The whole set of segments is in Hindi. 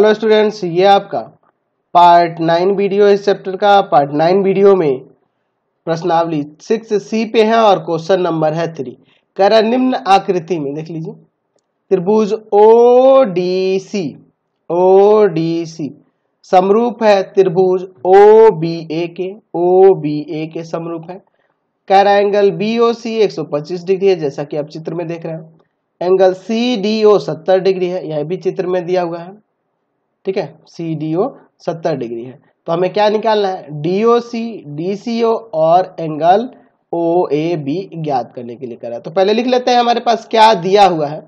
हेलो स्टूडेंट्स ये आपका पार्ट नाइन वीडियो इस चैप्टर का पार्ट नाइन वीडियो में प्रश्नावली सिक्स सी पे है और क्वेश्चन नंबर है थ्री कह रहा निम्न आकृति में देख लीजिए त्रिभुज O D C O D C समरूप है त्रिभुज ओ बी ए के ओ बी ए के समरूप है कह रहा एंगल बी ओ सी एक सौ पच्चीस डिग्री है जैसा कि आप चित्र में देख रहे हैं एंगल सी डी ओ सत्तर डिग्री है यह भी चित्र में दिया हुआ है ठीक है सी डी ओ सत्तर डिग्री है तो हमें क्या निकालना है D O C D C ओ और एंगल ओ ए बी ज्ञात करने के लिए करा तो पहले लिख लेते हैं हमारे पास क्या दिया हुआ है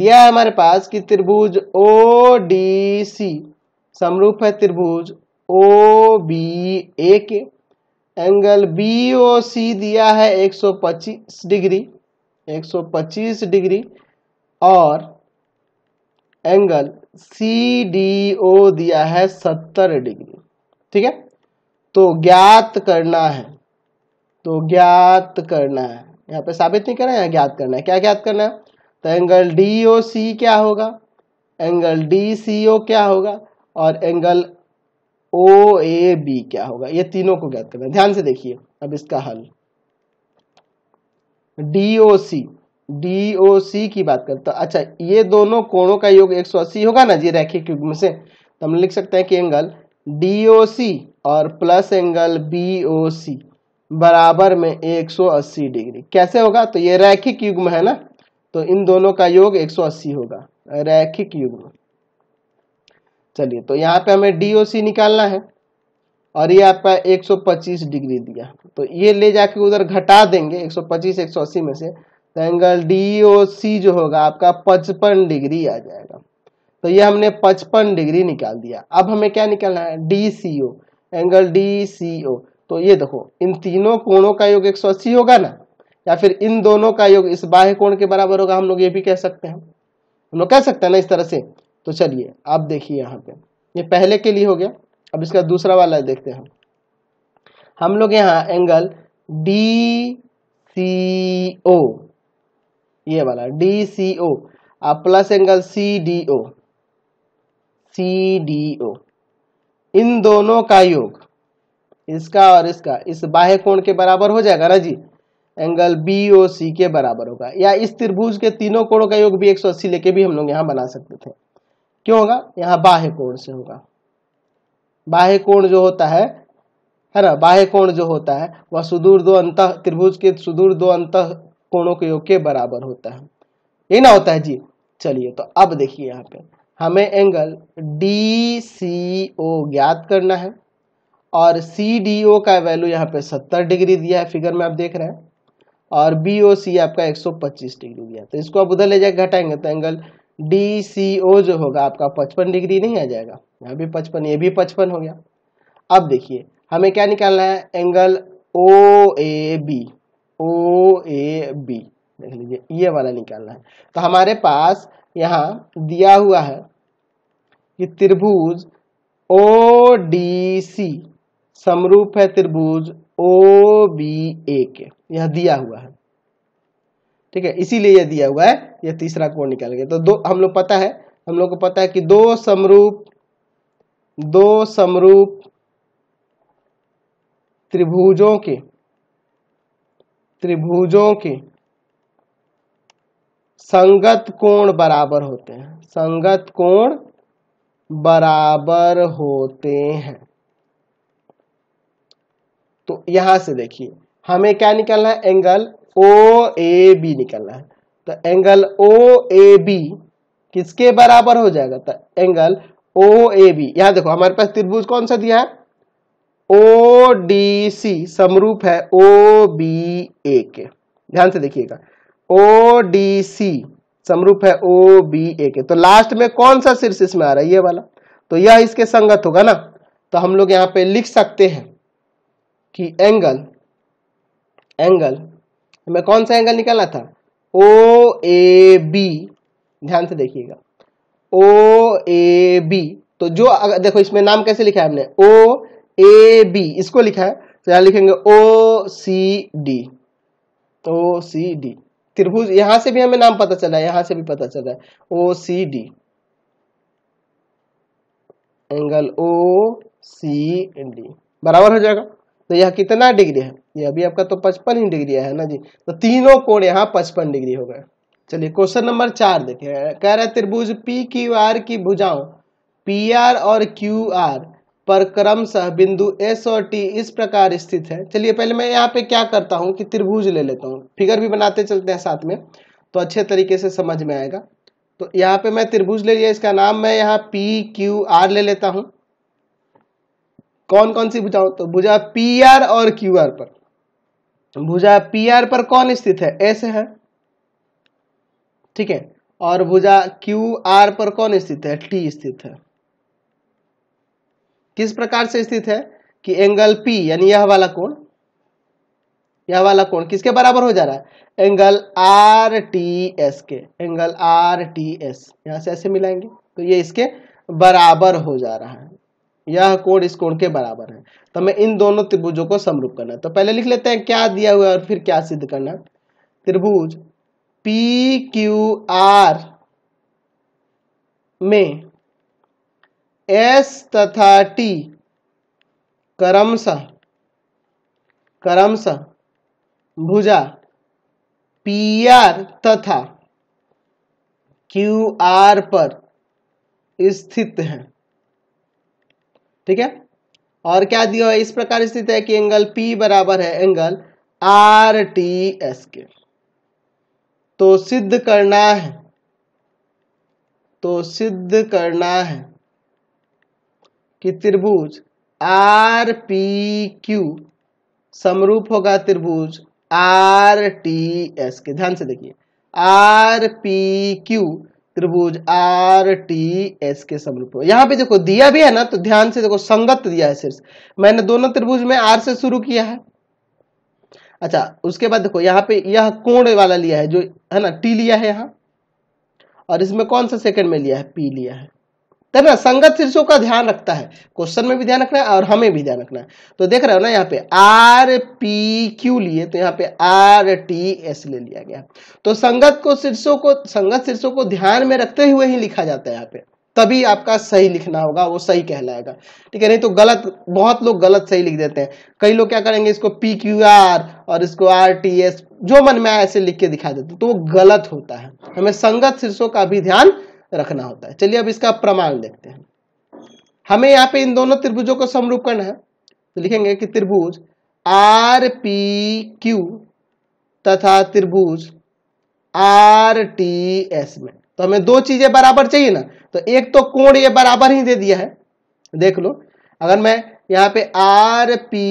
दिया है हमारे पास कि त्रिभुज ओ डी सी समरूप है त्रिभुज ओ बी ए के एंगल बी ओ सी दिया है 125 डिग्री 125 डिग्री और एंगल सी डी ओ दिया है सत्तर डिग्री ठीक है तो ज्ञात करना है तो ज्ञात करना है यहाँ पे साबित नहीं करना है ज्ञात करना है क्या ज्ञात करना है तो एंगल डी ओ सी क्या होगा एंगल डी सी ओ क्या होगा और एंगल ओ ए बी क्या होगा ये तीनों को ज्ञात करना है ध्यान से देखिए अब इसका हल डी ओ सी डी की बात करता तो अच्छा ये दोनों कोणों का योग 180 होगा ना जी रैखिक युग्म में से तो हम लिख सकते हैं कि एंगल डी और प्लस एंगल बी बराबर में 180 डिग्री कैसे होगा तो ये रैखिक युग्म है ना तो इन दोनों का योग 180 होगा रैखिक युग्म चलिए तो यहाँ पे हमें डी निकालना है और ये आपका 125 डिग्री दिया तो ये ले जाके उधर घटा देंगे 125 180 में से तो एंगल डी ओ सी जो होगा आपका पचपन डिग्री आ जाएगा तो ये हमने पचपन डिग्री निकाल दिया अब हमें क्या निकालना है D C O angle D C O तो ये देखो इन तीनों कोणों का योग 180 होगा ना या फिर इन दोनों का योग इस बाह्य कोण के बराबर होगा हम लोग ये भी कह सकते हैं हम लोग कह सकते हैं ना इस तरह से तो चलिए आप देखिए यहाँ पे ये पहले के लिए हो गया अब इसका दूसरा वाला देखते हैं हम लोग यहाँ एंगल डी सी ओ ये वाला डी सी ओ अब plus angle C D O C D O इन दोनों का योग इसका और इसका इस बाह्य कोण के बराबर हो जाएगा ना जी एंगल बी ओ सी के बराबर होगा या इस त्रिभुज के तीनों कोणों का योग भी 180 लेके भी हम लोग यहाँ बना सकते थे क्यों होगा यहाँ बाह्य कोण से होगा बाह्य कोण जो होता है है ना बाह्य कोण जो होता है वह सुदूर दो अंत त्रिभुज के सुदूर दो अंत कोणों के योग के बराबर होता है ये ना होता है जी चलिए तो अब देखिए यहाँ पे हमें एंगल डी सी ओ ज्ञात करना है और सी डी ओ का वैल्यू यहाँ पे 70 डिग्री दिया है फिगर में आप देख रहे हैं और बी ओ सी आपका 125 डिग्री दिया तो इसको आप उधर ले जाए घटाएंगे तो एंगल डी सी ओ जो होगा आपका 55 डिग्री नहीं आ जाएगा यहाँ भी 55 ये भी 55 हो गया अब देखिए हमें क्या निकालना है angle O A B O A B देख लीजिए ये वाला निकालना है तो हमारे पास यहाँ दिया हुआ है कि त्रिभुज ओ डी सी समरूप है त्रिभुज ओ बी ए के यह दिया हुआ है ठीक है इसीलिए यह दिया हुआ है यह तीसरा कोण निकाल गया तो दो हम लोग पता है हम लोग को पता है कि दो समरूप दो समरूप त्रिभुजों के त्रिभुजों के संगत कोण बराबर होते हैं संगत कोण बराबर होते हैं तो यहां से देखिए हमें क्या निकलना है एंगल ओ ए बी निकलना है तो एंगल ओ ए बी किसके बराबर हो जाएगा तो एंगल ओ ए बी यहां देखो हमारे पास त्रिभुज कौन सा दिया है ओ डी सी समरूप है ओ बी ए के ध्यान से देखिएगा ओ डी सी समरूप है ओ बी ए के तो लास्ट में कौन सा शीर्ष इसमें आ रहा है ये वाला तो यह इसके संगत होगा ना तो हम लोग यहाँ पे लिख सकते हैं कि एंगल एंगल हमें कौन सा एंगल निकाला था ओ ए बी ध्यान से देखिएगा ओ ए बी तो जो अगर देखो इसमें नाम कैसे लिखा है हमने ओ ए बी इसको लिखा है तो यहां लिखेंगे ओ C D O C D त्रिभुज यहां से भी हमें नाम पता चला है यहां से भी पता चला है O C D angle O C D बराबर हो जाएगा तो यह कितना डिग्री है ये अभी आपका तो पचपन ही डिग्री है ना जी तो तीनों कोण यहाँ पचपन डिग्री हो गए चलिए क्वेश्चन नंबर चार देखिए कह रहा है त्रिभुज पी क्यू आर की भुजाओं पी आर और क्यू आर पर क्रमशः बिंदु एस और टी इस प्रकार स्थित है चलिए पहले मैं यहाँ पे क्या करता हूँ कि त्रिभुज ले लेता हूँ फिगर भी बनाते चलते हैं साथ में तो अच्छे तरीके से समझ में आएगा तो यहाँ पे मैं त्रिभुज ले लिया इसका नाम मैं यहाँ पी क्यू आर ले लेता हूँ कौन कौन सी भुजाओं तो भुजा पी आर और क्यू आर पर भुजा पी आर पर कौन स्थित है एस है ठीक है और भुजा क्यू आर पर कौन स्थित है टी स्थित है किस प्रकार से स्थित है कि एंगल पी यानी यह वाला कोण यह वाला कोण किसके बराबर हो जा रहा है एंगल आर टी एस के एंगल आर टी एस यहां से ऐसे मिलाएंगे तो ये इसके बराबर हो जा रहा है यह कोण इस कोण के बराबर है तो हमें इन दोनों त्रिभुजों को समरूप करना है तो पहले लिख लेते हैं क्या दिया हुआ है और फिर क्या सिद्ध करना त्रिभुज पी क्यू आर में एस तथा टी करमसा करमसा भुजा पी आर तथा क्यू आर पर स्थित है ठीक है और क्या दिया है इस प्रकार स्थित है कि एंगल पी बराबर है एंगल आर टी एस के तो सिद्ध करना है तो सिद्ध करना है कि त्रिभुज आर पी क्यू समरूप होगा त्रिभुज आर टी एस के ध्यान से देखिए आर पी क्यू त्रिभुज आर टी एस के समरूप यहाँ पे देखो दिया भी है ना तो ध्यान से देखो संगत दिया है सिर्फ मैंने दोनों त्रिभुज में आर से शुरू किया है अच्छा उसके बाद देखो यहाँ पे यह कोण वाला लिया है जो है ना टी लिया है यहाँ और इसमें कौन सा सेकंड में लिया है पी लिया है तब ना संगत शीर्षों का ध्यान रखता है क्वेश्चन में भी ध्यान रखना है और हमें भी ध्यान रखना है तो देख रहे हो ना यहाँ पे आर पी क्यू लिए तो यहाँ पे आर टी एस ले लिया गया तो संगत को शीर्षों को संगत शीर्षों को ध्यान में रखते हुए ही लिखा जाता है यहाँ पे तभी आपका सही लिखना होगा वो सही कहलाएगा ठीक है नहीं तो गलत बहुत लोग गलत सही लिख देते हैं कई लोग क्या करेंगे इसको पी क्यू आर और इसको आर टी एस जो मन में ऐसे लिख के दिखा देते तो वो गलत होता है हमें संगत शीर्षों का भी ध्यान रखना होता है चलिए अब इसका प्रमाण देखते हैं हमें यहाँ पे इन दोनों त्रिभुजों को समरूप करना है तो लिखेंगे कि त्रिभुज आर पी क्यू तथा त्रिभुज आर टी एस में तो हमें दो चीजें बराबर चाहिए ना तो एक तो कोण ये बराबर ही दे दिया है देख लो अगर मैं यहाँ पे आर पी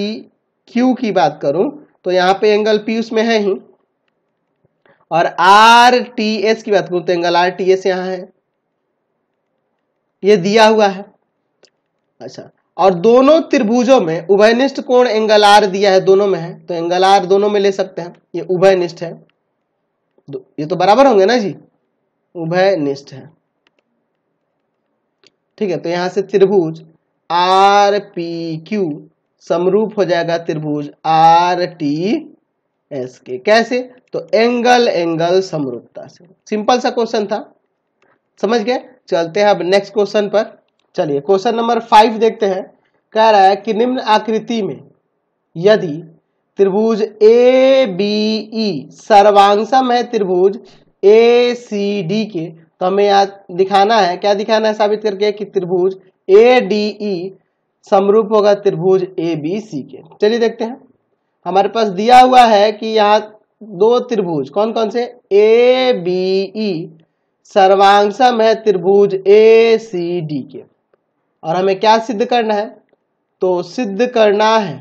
क्यू की बात करूं तो यहाँ पे एंगल पी उसमें है ही और आर टी एस की बात करूं तो एंगल आर टी एस यहाँ है ये दिया हुआ है अच्छा और दोनों त्रिभुजों में उभयनिष्ठ कोण एंगल आर दिया है दोनों में है तो एंगल आर दोनों में ले सकते हैं ये उभयनिष्ठ है ये तो बराबर होंगे ना जी उभयनिष्ठ है ठीक है तो यहां से त्रिभुज आर पी क्यू समरूप हो जाएगा त्रिभुज आर टी एस के कैसे तो एंगल एंगल समरूपता से सिंपल सा क्वेश्चन था समझ गए चलते हैं अब नेक्स्ट क्वेश्चन पर चलिए क्वेश्चन नंबर फाइव देखते हैं कह रहा है कि निम्न आकृति में यदि त्रिभुज ए बी ई e सर्वांशम है त्रिभुज ए सी डी के तो हमें याद दिखाना है क्या दिखाना है साबित करके कि त्रिभुज ए डी ई समरूप होगा त्रिभुज ए बी सी के चलिए देखते हैं हमारे पास दिया हुआ है कि यहाँ दो त्रिभुज कौन कौन से ए बी ई सर्वांगसम है त्रिभुज ए सी डी के और हमें क्या सिद्ध करना है तो सिद्ध करना है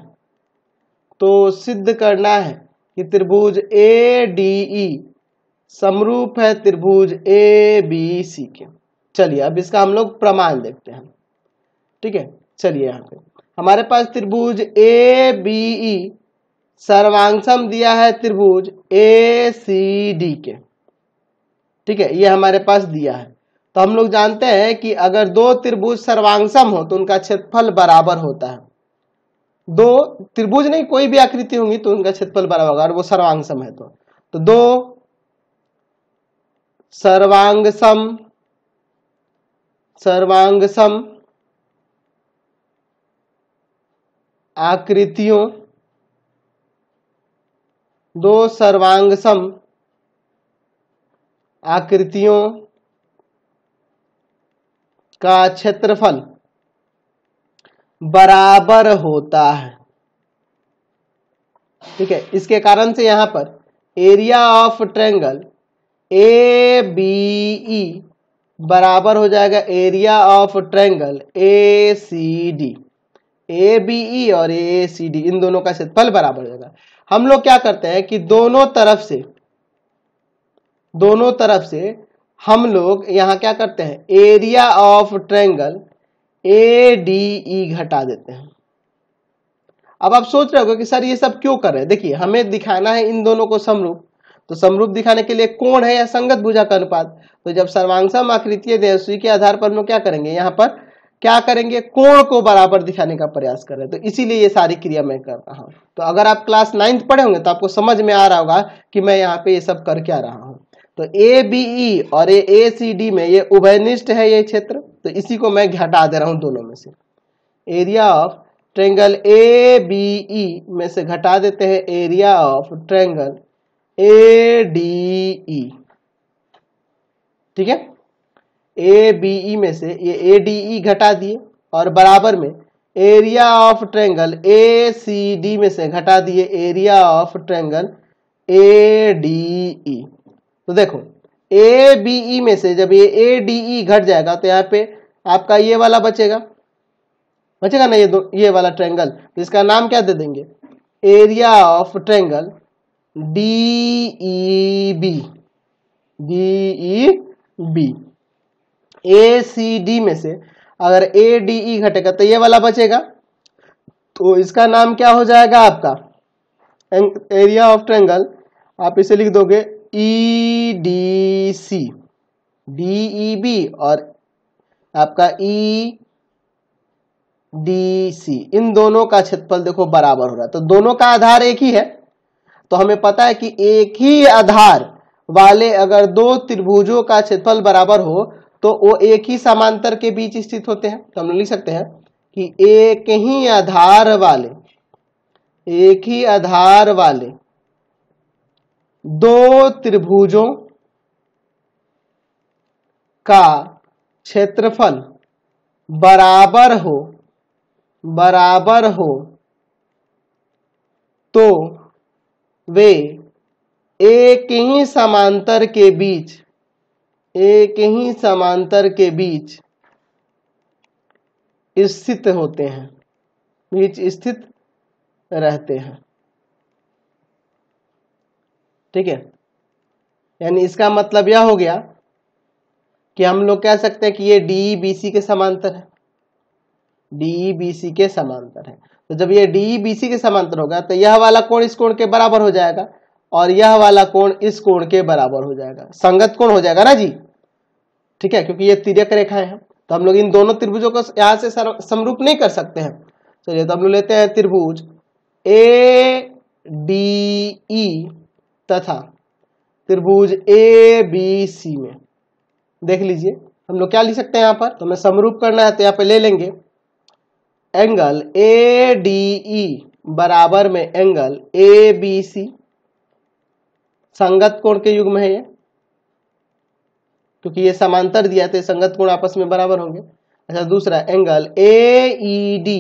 तो सिद्ध करना है कि त्रिभुज ए डी ई समरूप है त्रिभुज ए बी सी के चलिए अब इसका हम लोग प्रमाण देखते हैं ठीक है चलिए यहाँ पे हमारे पास त्रिभुज ए बी ई सर्वांगसम दिया है त्रिभुज ए सी डी के ठीक है ये हमारे पास दिया है तो हम लोग जानते हैं कि अगर दो त्रिभुज सर्वांगसम हो तो उनका क्षेत्रफल बराबर होता है दो त्रिभुज नहीं कोई भी आकृति होंगी तो उनका क्षेत्रफल बराबर होगा और वो सर्वांगसम है तो तो दो सर्वांगसम सर्वांगसम आकृतियों दो सर्वांगसम आकृतियों का क्षेत्रफल बराबर होता है ठीक है इसके कारण से यहां पर area of triangle A B E बराबर हो जाएगा area of triangle A C D A B E और ए सी डी इन दोनों का क्षेत्रफल बराबर हो जाएगा हम लोग क्या करते हैं कि दोनों तरफ से दोनों तरफ से हम लोग यहाँ क्या करते हैं area of triangle A D E घटा देते हैं अब आप सोच रहे हो कि सर ये सब क्यों कर रहे हैं देखिए हमें दिखाना है इन दोनों को समरूप तो समरूप दिखाने के लिए कोण है या संगत भुजा का अनुपात तो जब सर्वांगसम आकृतीय देवस्वी के आधार पर हम लोग क्या करेंगे यहाँ पर क्या करेंगे कोण को बराबर दिखाने का प्रयास कर रहे हैं तो इसीलिए ये सारी क्रिया मैं कर रहा हूँ तो अगर आप क्लास नाइन्थ पढ़े होंगे तो आपको समझ में आ रहा होगा कि मैं यहाँ पे ये सब कर क्या रहा हूँ तो ए बी ई और ए ए सी डी में ये उभयनिष्ठ है ये क्षेत्र तो इसी को मैं घटा दे रहा हूं दोनों में से area of triangle A B E में से घटा देते हैं area of triangle A D E ठीक है ए बी ई में से ये ए डी ई घटा दिए और बराबर में area of triangle A C D में से घटा दिए area of triangle A D E तो देखो ए बी ई में से जब ये ए डी ई घट जाएगा तो यहाँ पे आपका ये वाला बचेगा बचेगा ना ये दो ये वाला ट्रेंगल तो इसका नाम क्या दे देंगे area of triangle D E B D E B A C D में से अगर ए डी ई घटेगा तो ये वाला बचेगा तो इसका नाम क्या हो जाएगा आपका एरिया ऑफ ट्रेंगल आप इसे लिख दोगे E D C D E B और आपका ई डी सी इन दोनों का क्षेत्रफल देखो बराबर हो रहा है तो दोनों का आधार एक ही है तो हमें पता है कि एक ही आधार वाले अगर दो त्रिभुजों का क्षेत्रफल बराबर हो तो वो एक ही समांतर के बीच स्थित होते हैं तो हम लिख सकते हैं कि एक ही आधार वाले एक ही आधार वाले दो त्रिभुजों का क्षेत्रफल बराबर हो बराबर हो तो वे एक ही समांतर के बीच एक ही समांतर के बीच स्थित होते हैं बीच स्थित रहते हैं ठीक है यानी इसका मतलब यह हो गया कि हम लोग कह सकते हैं कि ये डी बी सी के समांतर है डी बी सी के समांतर है तो जब ये डी बी सी के समांतर होगा तो यह वाला कोण इस कोण के बराबर हो जाएगा और यह वाला कोण इस कोण के बराबर हो जाएगा संगत कोण हो जाएगा ना जी ठीक है क्योंकि ये तिरक रेखाएं हैं तो हम लोग इन दोनों त्रिभुजों को यहां से समरूप नहीं कर सकते हैं चलिए तो हम लोग लेते हैं त्रिभुज ए डी ई तथा त्रिभुज ए बी सी में देख लीजिए हम लोग क्या लिख सकते हैं यहां पर तो हमें समरूप करना है तो यहां पे ले लेंगे एंगल ए डी ई बराबर में एंगल ए बी सी संगत कोण के युग में है ये क्योंकि ये समांतर दिया था संगत कोण आपस में बराबर होंगे अच्छा दूसरा एंगल ए ई डी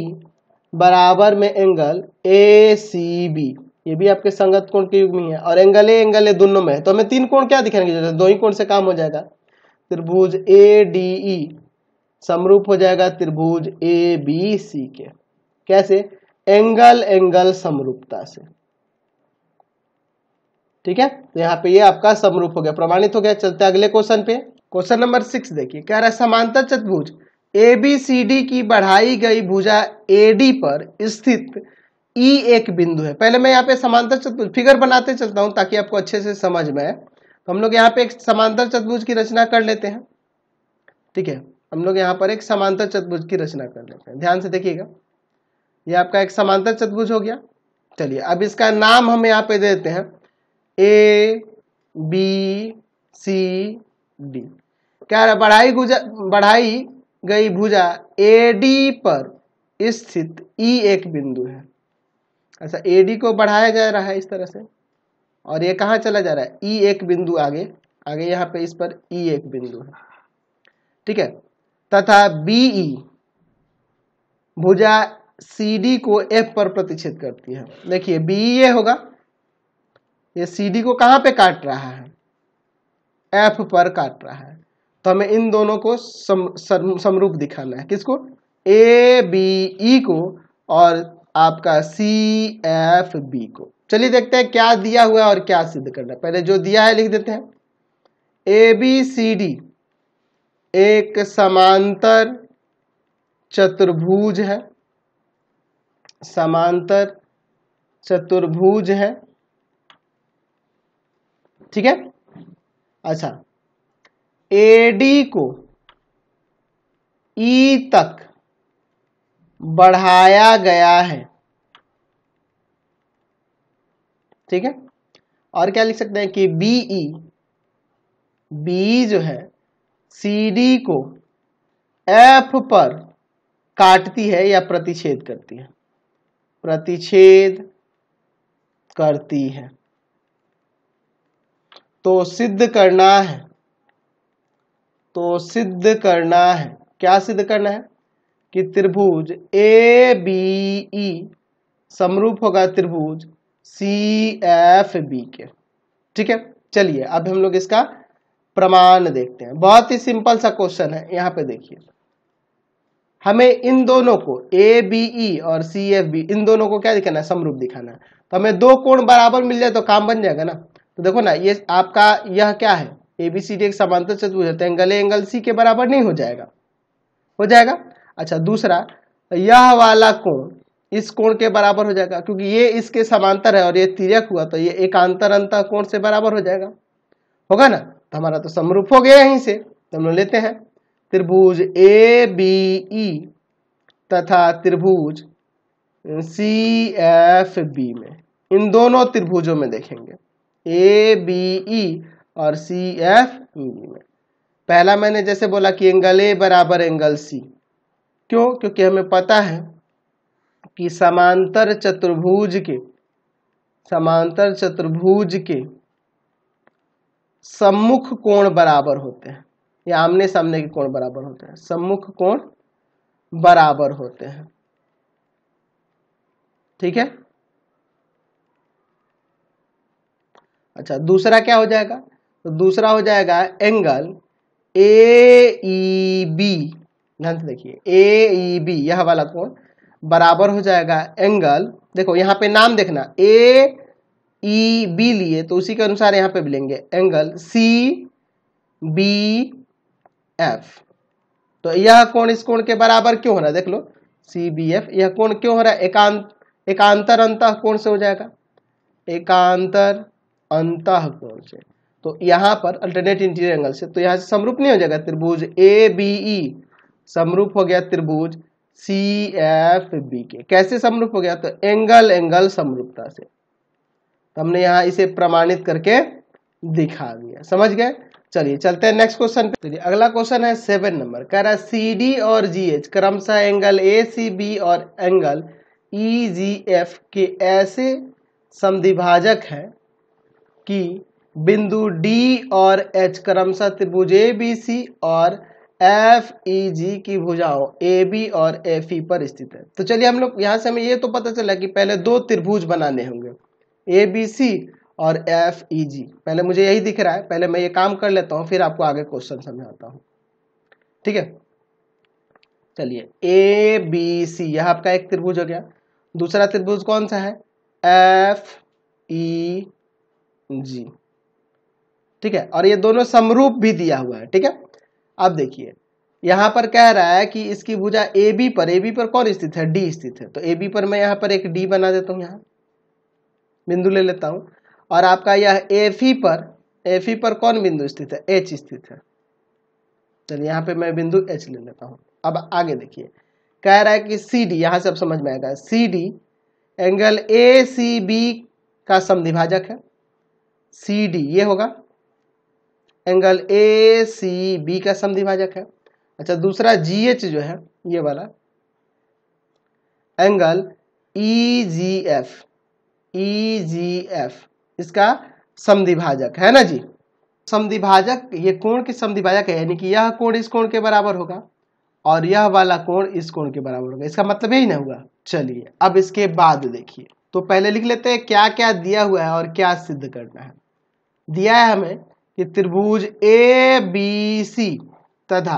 बराबर में एंगल ए सी बी ये भी आपके संगत कोण के युग में है और एंगल ए एंगल ए दोनों में है तो हमें तीन कोण क्या दिखाने की जरूरत है दो ही कोण से काम हो जाएगा त्रिभुज ए डी ई समरूप हो जाएगा त्रिभुज ए बी सी के कैसे एंगल एंगल समरूपता से ठीक है तो यहाँ पे ये आपका समरूप हो गया प्रमाणित हो गया चलते अगले क्वेश्चन पे क्वेश्चन नंबर सिक्स देखिए कह रहा है समांतर चतुर्भुज ए बी सी डी की बढ़ाई गई भुजा ए डी पर स्थित ई एक बिंदु है पहले मैं यहाँ पे समांतर चतुर्भुज फिगर बनाते चलता हूं ताकि आपको अच्छे से समझ में आए तो हम लोग यहाँ पे एक समांतर चतुर्भुज की रचना कर लेते हैं ठीक है हम लोग यहाँ पर एक समांतर चतुर्भुज की रचना कर लेते हैं ध्यान से देखिएगा ये आपका एक समांतर चतुर्भुज हो गया चलिए अब इसका नाम हम यहाँ पे दे देते हैं ए बी सी डी क्या बढ़ाई गुजा बढ़ाई गई भुजा ए डी पर स्थित ई एक बिंदु है अच्छा ए डी को बढ़ाया जा रहा है इस तरह से और ये कहाँ चला जा रहा है ई e एक बिंदु आगे आगे यहाँ पे इस पर ई e एक बिंदु है ठीक है तथा बीई e भुजा सी डी को एफ पर प्रतिच्छेद करती है देखिए बी ये होगा ये सी डी को कहाँ पे काट रहा है एफ पर काट रहा है तो हमें इन दोनों को सम, सम, समरूप दिखाना है किसको ए बी ई को और आपका सी एफ बी को चलिए देखते हैं क्या दिया हुआ है और क्या सिद्ध करना है पहले जो दिया है लिख देते हैं ए बी सी डी एक समांतर चतुर्भुज है समांतर चतुर्भुज है ठीक है अच्छा ए डी को ई e तक बढ़ाया गया है ठीक है और क्या लिख सकते हैं कि बीई बी e, e जो है सी डी को एफ पर काटती है या प्रतिच्छेद करती है प्रतिच्छेद करती है तो सिद्ध करना है तो सिद्ध करना है क्या सिद्ध करना है कि त्रिभुज ए बी ई समरूप होगा त्रिभुज सी एफ बी के ठीक है चलिए अब हम लोग इसका प्रमाण देखते हैं बहुत ही सिंपल सा क्वेश्चन है यहां पे देखिए हमें इन दोनों को ए बी ई और सी एफ बी इन दोनों को क्या दिखाना है समरूप दिखाना है तो हमें दो कोण बराबर मिल जाए तो काम बन जाएगा ना तो देखो ना ये आपका यह क्या है ए बी सी डी एक समांतर चतुर्भुज है तो एंगल ए एंगल सी के बराबर नहीं हो जाएगा हो जाएगा अच्छा दूसरा यह वाला कोण इस कोण के बराबर हो जाएगा क्योंकि ये इसके समांतर है और ये तिरक हुआ तो ये एकांतर अंत कोण से बराबर हो जाएगा होगा ना तो हमारा तो समरूप हो गया यहीं से तो हम लेते हैं त्रिभुज ए बी ई तथा त्रिभुज सी एफ बी में इन दोनों त्रिभुजों में देखेंगे ए बी ई और सी एफ बी में पहला मैंने जैसे बोला कि एंगल ए बराबर एंगल सी क्यों क्योंकि हमें पता है कि समांतर चतुर्भुज के समांतर चतुर्भुज के सम्मुख कोण बराबर होते हैं या आमने सामने के कोण बराबर होते हैं सम्मुख कोण बराबर होते हैं ठीक है अच्छा दूसरा क्या हो जाएगा तो दूसरा हो जाएगा एंगल ए ई बी ध्यान से देखिए ए ई बी यह वाला कोण बराबर हो जाएगा एंगल देखो यहाँ पे नाम देखना ए ई बी लिए तो उसी के अनुसार यहाँ पे लेंगे एंगल सी बी एफ तो यह कोण इस कोण के बराबर क्यों हो रहा है देख लो सी बी एफ यह कोण क्यों हो रहा है एकांत एकांतर अंत कोण से हो जाएगा एकांतर अंत कोण से तो यहाँ पर अल्टरनेट इंटीरियर एंगल से तो यहाँ से समरूप नहीं हो जाएगा त्रिभुज ए बी ई समरूप हो गया त्रिभुज सी एफ बी के कैसे समरूप हो गया तो एंगल एंगल समरूपता से तो हमने यहां इसे प्रमाणित करके दिखा दिया समझ गए चलिए चलते हैं नेक्स्ट क्वेश्चन पे चलिए तो अगला क्वेश्चन है सेवन नंबर कह रहा है सी डी और जी एच क्रमशः एंगल ए सी बी और एंगल ई जी एफ के ऐसे समद्विभाजक हैं कि बिंदु डी और एच क्रमशः त्रिभुज ए बी सी और एफ ई जी की भुजाओं ए बी और एफ ई पर स्थित है तो चलिए हम लोग यहाँ से हमें ये तो पता चला कि पहले दो त्रिभुज बनाने होंगे ए बी सी और एफ ई जी पहले मुझे यही दिख रहा है पहले मैं ये काम कर लेता हूँ फिर आपको आगे क्वेश्चन समझाता हूँ ठीक है चलिए ए बी सी यह आपका एक त्रिभुज हो गया दूसरा त्रिभुज कौन सा है एफ ई जी ठीक है और ये दोनों समरूप भी दिया हुआ है ठीक है अब देखिए यहाँ पर कह रहा है कि इसकी भुजा ए बी पर ए बी पर कौन स्थित है डी स्थित है तो ए बी पर मैं यहाँ पर एक डी बना देता हूँ यहाँ बिंदु ले लेता हूँ और आपका यह एफ ई पर एफ ई पर कौन बिंदु स्थित है एच स्थित है चलिए यहाँ पे मैं बिंदु एच ले लेता हूँ अब आगे देखिए कह रहा है कि सी डी यहाँ से अब समझ में आएगा C D angle A C B का समिभाजक है सी डी ये होगा एंगल ए सी बी का समिभाजक है अच्छा दूसरा जी एच जो है ये वाला angle E G F E G F इसका समिभाजक है ना जी समिभाजक ये कोण के समिभाजक है यानी कि यह कोण इस कोण के बराबर होगा और यह वाला कोण इस कोण के बराबर होगा इसका मतलब यही ना हुआ चलिए अब इसके बाद देखिए तो पहले लिख लेते हैं क्या क्या दिया हुआ है और क्या सिद्ध करना है दिया है हमें कि त्रिभुज ए बी सी तथा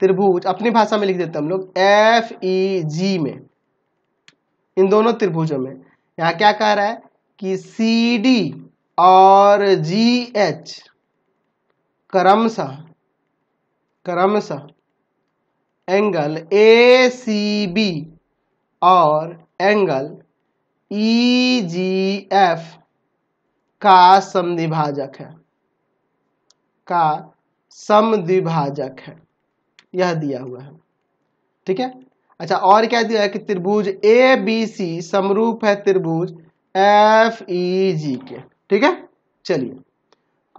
त्रिभुज अपनी भाषा में लिख देते हम लोग एफ ई जी में इन दोनों त्रिभुजों में यहाँ क्या कह रहा है कि सी डी और जी एच क्रमशः क्रमशः एंगल ए सी बी और एंगल ई जी एफ का संधिभाजक है का समद्विभाजक है यह दिया हुआ है ठीक है अच्छा और क्या दिया है कि त्रिभुज ए बी सी समरूप है त्रिभुज एफ ई जी के ठीक है चलिए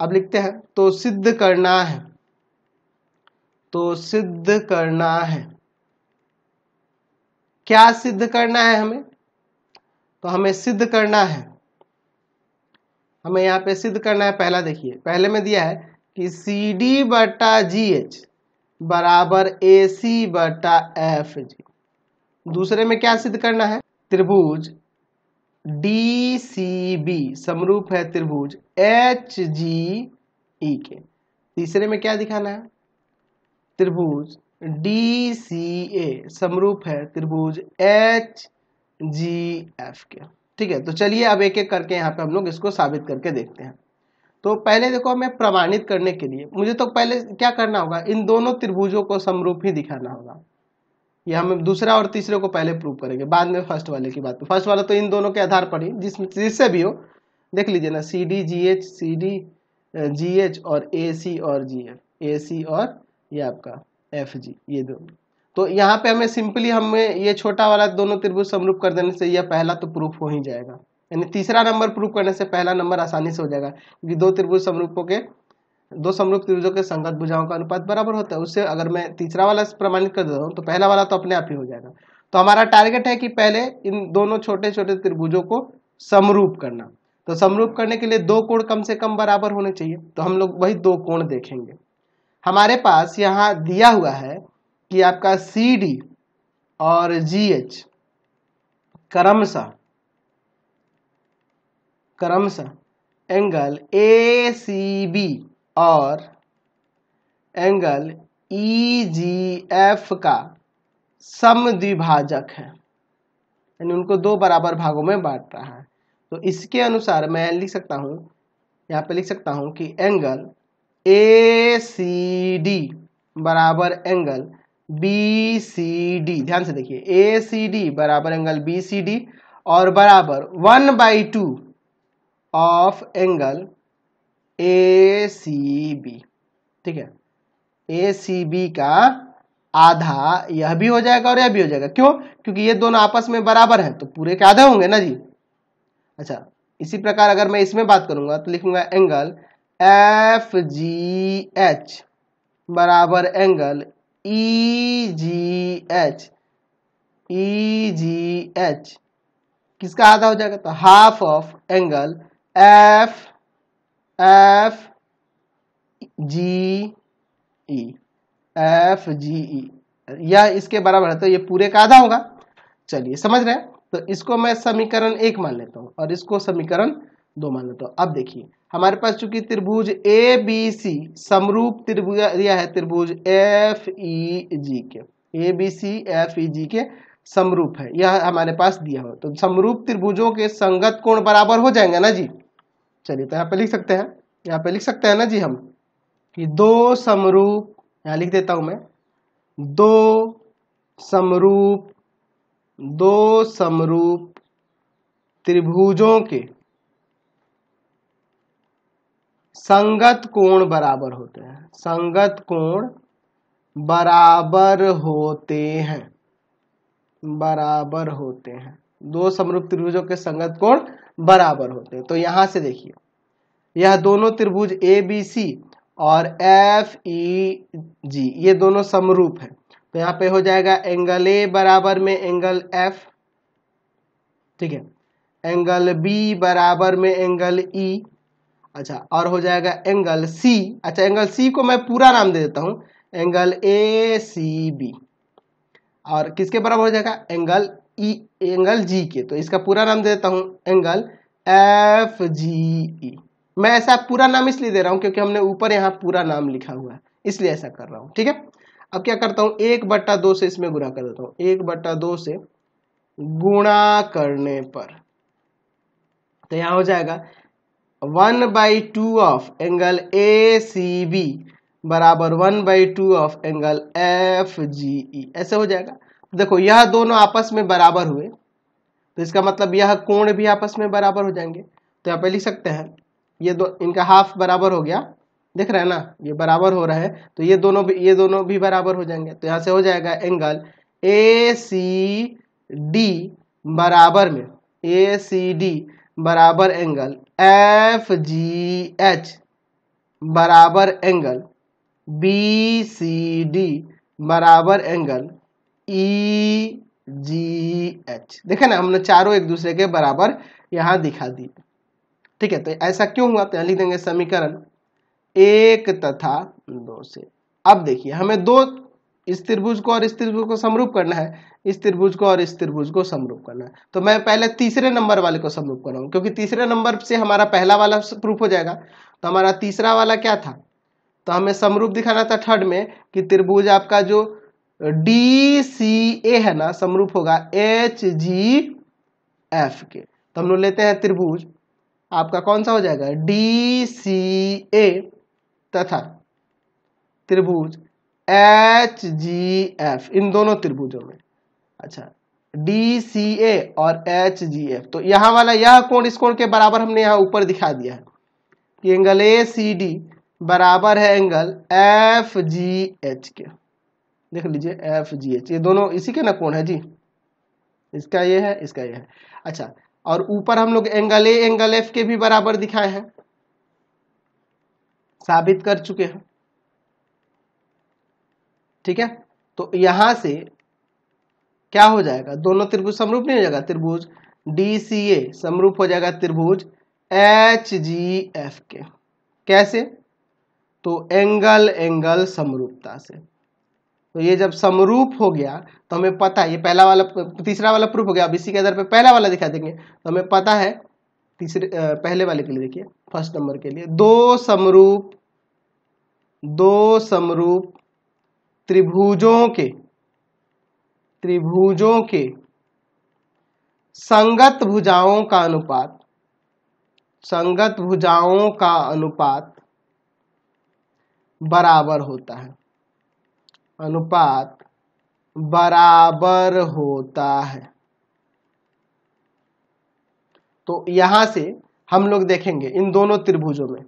अब लिखते हैं तो सिद्ध करना है तो सिद्ध करना है क्या सिद्ध करना है हमें तो हमें सिद्ध करना है हमें यहां पे सिद्ध करना है पहला देखिए पहले में दिया है कि सी डी बटा जी एच बराबर ए सी बटा एफ जी दूसरे में क्या सिद्ध करना है त्रिभुज डी सी बी समरूप है त्रिभुज एच जी ई के तीसरे में क्या दिखाना है त्रिभुज डी सी ए समरूप है त्रिभुज एच जी एफ के ठीक है तो चलिए अब एक एक करके यहाँ पे हम लोग इसको साबित करके देखते हैं तो पहले देखो हमें प्रमाणित करने के लिए मुझे तो पहले क्या करना होगा इन दोनों त्रिभुजों को समरूप ही दिखाना होगा ये हम दूसरा और तीसरे को पहले प्रूव करेंगे बाद में फर्स्ट वाले की बात फर्स्ट तो वाला तो इन दोनों के आधार पर ही जिस जिससे भी हो देख लीजिए ना C D G H C D G H और ए सी और जी एफ ए सी और ये आपका एफ जी ये दोनों तो यहाँ पे हमें सिंपली हमें ये छोटा वाला दोनों त्रिभुज समरूप कर देने से यह पहला तो प्रूफ हो ही जाएगा यानी तीसरा नंबर प्रूव करने से पहला नंबर आसानी से हो जाएगा क्योंकि दो त्रिभुज समरूपों के दो समरूप त्रिभुजों के संगत भुजाओं का अनुपात बराबर होता है उससे अगर मैं तीसरा वाला प्रमाणित कर देता हूँ तो पहला वाला तो अपने आप ही हो जाएगा तो हमारा टारगेट है कि पहले इन दोनों छोटे छोटे त्रिभुजों को समरूप करना तो समरूप करने के लिए दो कोण कम से कम बराबर होने चाहिए तो हम लोग वही दो कोण देखेंगे हमारे पास यहाँ दिया हुआ है कि आपका सी डी और जी एच क्रमशः क्रमशः एंगल ए सी बी और एंगल ई जी एफ का समद्विभाजक है यानी उनको दो बराबर भागों में बांट रहा है तो इसके अनुसार मैं लिख सकता हूँ यहाँ पे लिख सकता हूँ कि एंगल ए सी डी बराबर एंगल बी सी डी ध्यान से देखिए ए सी डी बराबर एंगल बी सी डी और बराबर one by two of angle A C B ठीक है ए सी बी का आधा यह भी हो जाएगा और यह भी हो जाएगा क्यों क्योंकि ये दोनों आपस में बराबर हैं तो पूरे के आधे होंगे ना जी अच्छा इसी प्रकार अगर मैं इसमें बात करूंगा तो लिखूंगा एंगल एफ जी एच बराबर angle E G H E G H किसका आधा हो जाएगा तो half of angle F F G E F G E यह इसके बराबर है तो ये पूरे का आधा होगा चलिए समझ रहे हैं तो इसको मैं समीकरण एक मान लेता हूं और इसको समीकरण दो मान लेता हूं अब देखिए हमारे पास चूंकि त्रिभुज ए बी सी समरूप त्रिभुज यह है त्रिभुज एफ ई जी के A B C F E जी के समरूप है यह हमारे पास दिया हुआ तो समरूप त्रिभुजों के संगत कोण बराबर हो जाएंगे ना जी चलिए तो यहाँ पे लिख सकते हैं यहाँ पे लिख सकते हैं ना जी हम कि दो समरूप यहाँ लिख देता हूं मैं दो समरूप दो समरूप त्रिभुजों के संगत कोण बराबर होते हैं संगत कोण बराबर होते हैं बराबर होते हैं दो समरूप त्रिभुजों के संगत कोण बराबर होते हैं तो यहां से देखिए यह दोनों त्रिभुज ए बी सी और एफ ई जी ये दोनों समरूप है तो यहां पे हो जाएगा एंगल ए बराबर में एंगल एफ ठीक है एंगल बी बराबर में एंगल ई e, अच्छा और हो जाएगा एंगल सी अच्छा एंगल सी को मैं पूरा नाम दे देता हूं एंगल ए सी बी और किसके बराबर हो जाएगा एंगल ई एंगल जी के तो इसका पूरा नाम दे देता हूँ एंगल एफ जी ई मैं ऐसा पूरा नाम इसलिए दे रहा हूँ क्योंकि हमने ऊपर यहाँ पूरा नाम लिखा हुआ है इसलिए ऐसा कर रहा हूँ ठीक है अब क्या करता हूँ एक बट्टा दो से इसमें गुणा कर देता हूँ एक बट्टा दो से गुणा करने पर तो यहाँ हो जाएगा one by two of angle A C B बराबर one by two of angle F G E ऐसे हो जाएगा देखो यह दोनों आपस में बराबर हुए तो इसका मतलब यह कोण भी आपस में बराबर हो जाएंगे तो यहाँ पे लिख सकते हैं ये दो इनका हाफ बराबर हो गया देख रहे हैं ना ये बराबर हो रहा है तो ये दोनों भी ये दोनों भी बराबर हो जाएंगे तो यहाँ से हो जाएगा एंगल ए सी डी बराबर में ए सी डी बराबर एंगल एफ जी एच बराबर एंगल बी सी डी बराबर एंगल ई जी एच देखे ना हमने चारों एक दूसरे के बराबर यहां दिखा दिए ठीक है तो ऐसा क्यों हुआ तो लिख देंगे समीकरण एक तथा दो से अब देखिए हमें दो इस त्रिभुज को और इस त्रिभुज को समरूप करना है इस त्रिभुज को और इस त्रिभुज को समरूप करना है तो मैं पहले तीसरे नंबर वाले को समरूप कर रहा क्योंकि तीसरे नंबर से हमारा पहला वाला प्रूफ हो जाएगा तो हमारा तीसरा वाला क्या था तो हमें समरूप दिखाना था थर्ड में कि त्रिभुज आपका जो डी सी ए है ना समरूप होगा एच जी एफ के तो हम लोग लेते हैं त्रिभुज आपका कौन सा हो जाएगा डी सी ए तथा त्रिभुज एच जी एफ इन दोनों त्रिभुजों में अच्छा डी सी ए और एच जी एफ तो यहां वाला यह कोण इस कोण के बराबर हमने यहाँ ऊपर दिखा दिया है कि एंगल ए सी डी बराबर है एंगल एफ जी एच के देख लीजिए एफ जी एच ये दोनों इसी के ना कोण है जी इसका ये है इसका ये है अच्छा और ऊपर हम लोग एंगल ए एंगल एफ के भी बराबर दिखाए हैं साबित कर चुके हैं ठीक है तो यहां से क्या हो जाएगा दोनों त्रिभुज समरूप नहीं हो जाएगा त्रिभुज डी सी ए समरूप हो जाएगा त्रिभुज एच जी एफ के कैसे तो एंगल एंगल समरूपता से तो ये जब समरूप हो गया तो हमें पता है ये पहला वाला तीसरा वाला प्रूफ हो गया अब इसी के आधार पर पहला वाला दिखा देंगे तो हमें पता है तीसरे पहले वाले के लिए देखिए फर्स्ट नंबर के लिए दो समरूप दो समरूप त्रिभुजों के त्रिभुजों के संगत भुजाओं का अनुपात संगत भुजाओं का अनुपात बराबर होता है अनुपात बराबर होता है तो यहां से हम लोग देखेंगे इन दोनों त्रिभुजों में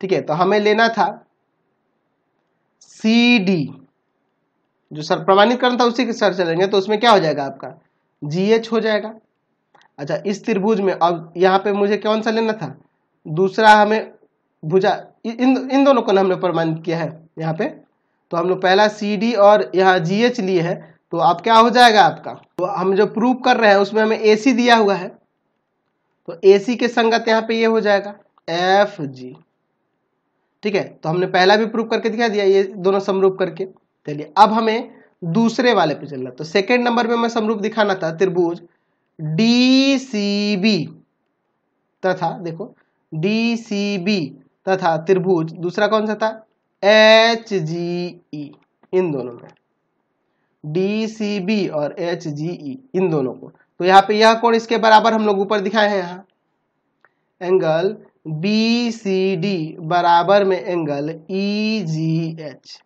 ठीक है तो हमें लेना था सी डी जो सर प्रमाणित करना था उसी के सर चलेंगे तो उसमें क्या हो जाएगा आपका जी एच हो जाएगा अच्छा इस त्रिभुज में अब यहां पे मुझे कौन सा लेना था दूसरा हमें भुजा इन इन दोनों को हमने प्रमाणित किया है यहां पे तो हम लोग पहला सी डी और यहाँ जी एच लिए है तो आप क्या हो जाएगा आपका तो हम जो प्रूव कर रहे हैं उसमें हमें ए सी दिया हुआ है तो ए सी के संगत यहाँ पे ये यह हो जाएगा एफ जी ठीक है तो हमने पहला भी प्रूव करके दिखा दिया ये दोनों समरूप करके चलिए अब हमें दूसरे वाले पे चलना तो सेकेंड नंबर में मैं समरूप दिखाना था त्रिभुज डी सी बी तथा देखो डी सी बी तथा त्रिभुज दूसरा कौन सा था एच जी ई इन दोनों में डी सी बी और एच जी ई इन दोनों को तो यहाँ पे यह कोण इसके बराबर हम लोग ऊपर दिखाए हैं यहाँ एंगल बी सी डी बराबर में एंगल ई जी एच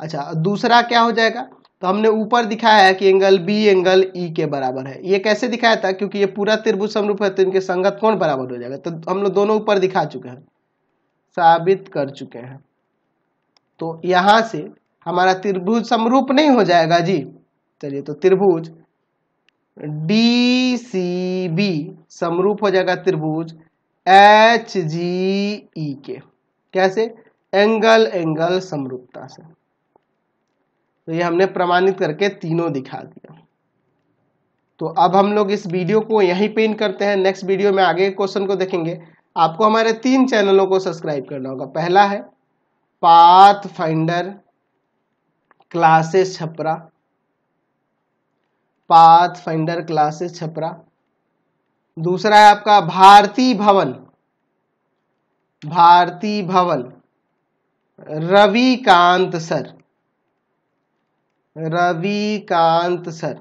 अच्छा दूसरा क्या हो जाएगा तो हमने ऊपर दिखाया है कि एंगल बी एंगल ई के बराबर है ये कैसे दिखाया था क्योंकि ये पूरा त्रिभुज समरूप है तो इनके संगत कौन बराबर हो जाएगा तो हम लोग दोनों ऊपर दिखा चुके हैं साबित कर चुके हैं तो यहां से हमारा त्रिभुज समरूप नहीं हो जाएगा जी चलिए तो त्रिभुज डी सी बी समरूप हो जाएगा त्रिभुज एच जी ई के कैसे एंगल एंगल समरूपता से तो ये हमने प्रमाणित करके तीनों दिखा दिया तो अब हम लोग इस वीडियो को यहीं पेन करते हैं नेक्स्ट वीडियो में आगे क्वेश्चन को देखेंगे आपको हमारे तीन चैनलों को सब्सक्राइब करना होगा पहला है Path Finder Classes Chhapra Path Finder Classes Chhapra दूसरा है आपका भारती भवन भारती भवन रवि कांत सर रविकांत सर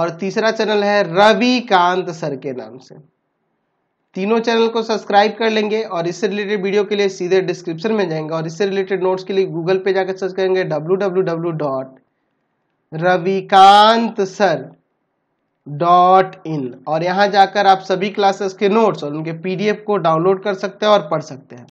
और तीसरा चैनल है रविकांत सर के नाम से तीनों चैनल को सब्सक्राइब कर लेंगे और इससे रिलेटेड वीडियो के लिए सीधे डिस्क्रिप्शन में जाएंगे और इससे रिलेटेड नोट्स के लिए गूगल पे जाकर सर्च करेंगे W W W dot Ravikant sir dot in और यहाँ जाकर आप सभी क्लासेस के नोट्स और उनके पीडीएफ को डाउनलोड कर सकते हैं और पढ़ सकते हैं